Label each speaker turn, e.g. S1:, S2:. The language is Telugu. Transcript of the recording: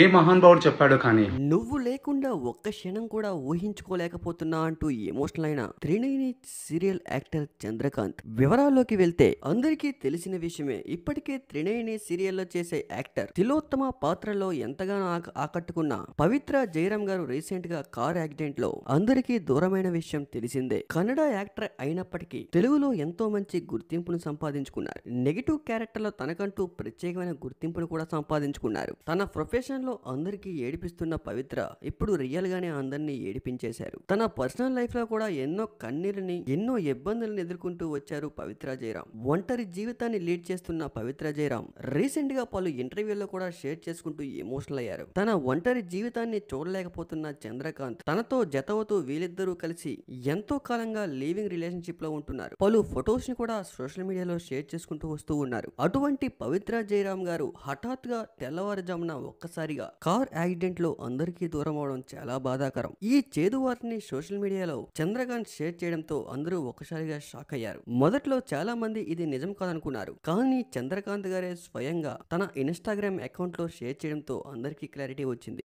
S1: ఏ మహానుభావుడు చెప్పాడు కానీ నువ్వు లేకుండా ఒక్క క్షణం కూడా ఊహించుకోలేకపోతున్నా అంటూ ఎమోషనల్ అయిన త్రినేని సీరియల్ యాక్టర్ చంద్రకాంత్ వివరాల్లోకి వెళ్తే అందరికీ తెలిసిన విషయమే ఇప్పటికే త్రినేని సీరియల్లో చేసే యాక్టర్ తిలోత్తమ పాత్రలో ఎంతగానో ఆకట్టుకున్న పవిత్ర జయరామ్ గారు రీసెంట్ గా కార్ యాక్సిడెంట్ లో అందరికీ దూరమైన విషయం తెలిసిందే కన్నడ యాక్టర్ అయినప్పటికీ తెలుగులో ఎంతో మంచి గుర్తింపును సంపాదించుకున్నారు నెగిటివ్ క్యారెక్టర్లో తనకంటూ ప్రత్యేకమైన గుర్తింపును కూడా సంపాదించుకున్నారు తన ప్రొఫెషన్ డిస్కషన్లో అందరికీ ఏడిపిస్తున్న పవిత్ర ఇప్పుడు రియల్గానే అందరినీ ఏడిపించేశారు తన పర్సనల్ లైఫ్లో కూడా ఎన్నో కన్నీరుని ఎన్నో ఇబ్బందులను ఎదుర్కొంటూ వచ్చారు పవిత్ర జయరాం ఒంటరి జీవితాన్ని లీడ్ చేస్తున్న పవిత్ర జయరాం రీసెంట్గా పలు ఇంటర్వ్యూల్లో కూడా షేర్ చేసుకుంటూ ఎమోషనల్ అయ్యారు తన ఒంటరి జీవితాన్ని చూడలేకపోతున్న చంద్రకాంత్ తనతో జతవతో వీళ్ళిద్దరూ కలిసి ఎంతో కాలంగా లివింగ్ లో ఉంటున్నారు పలు ఫొటోస్ ని కూడా సోషల్ మీడియాలో షేర్ చేసుకుంటూ వస్తూ ఉన్నారు అటువంటి పవిత్ర జయరాం గారు గా తెల్లవారుజామున ఒక్కసారి ఒక్కసారిగా కార్ యాక్సిడెంట్ లో అందరికీ దూరం అవడం చాలా బాధాకరం ఈ చేదు వార్తని సోషల్ మీడియాలో చంద్రకాంత్ షేర్ చేయడంతో అందరూ ఒక్కసారిగా షాక్ అయ్యారు మొదట్లో చాలా మంది ఇది నిజం కాదనుకున్నారు కానీ చంద్రకాంత్ గారే స్వయంగా తన ఇన్స్టాగ్రామ్ అకౌంట్ లో షేర్ చేయడంతో అందరికీ క్లారిటీ వచ్చింది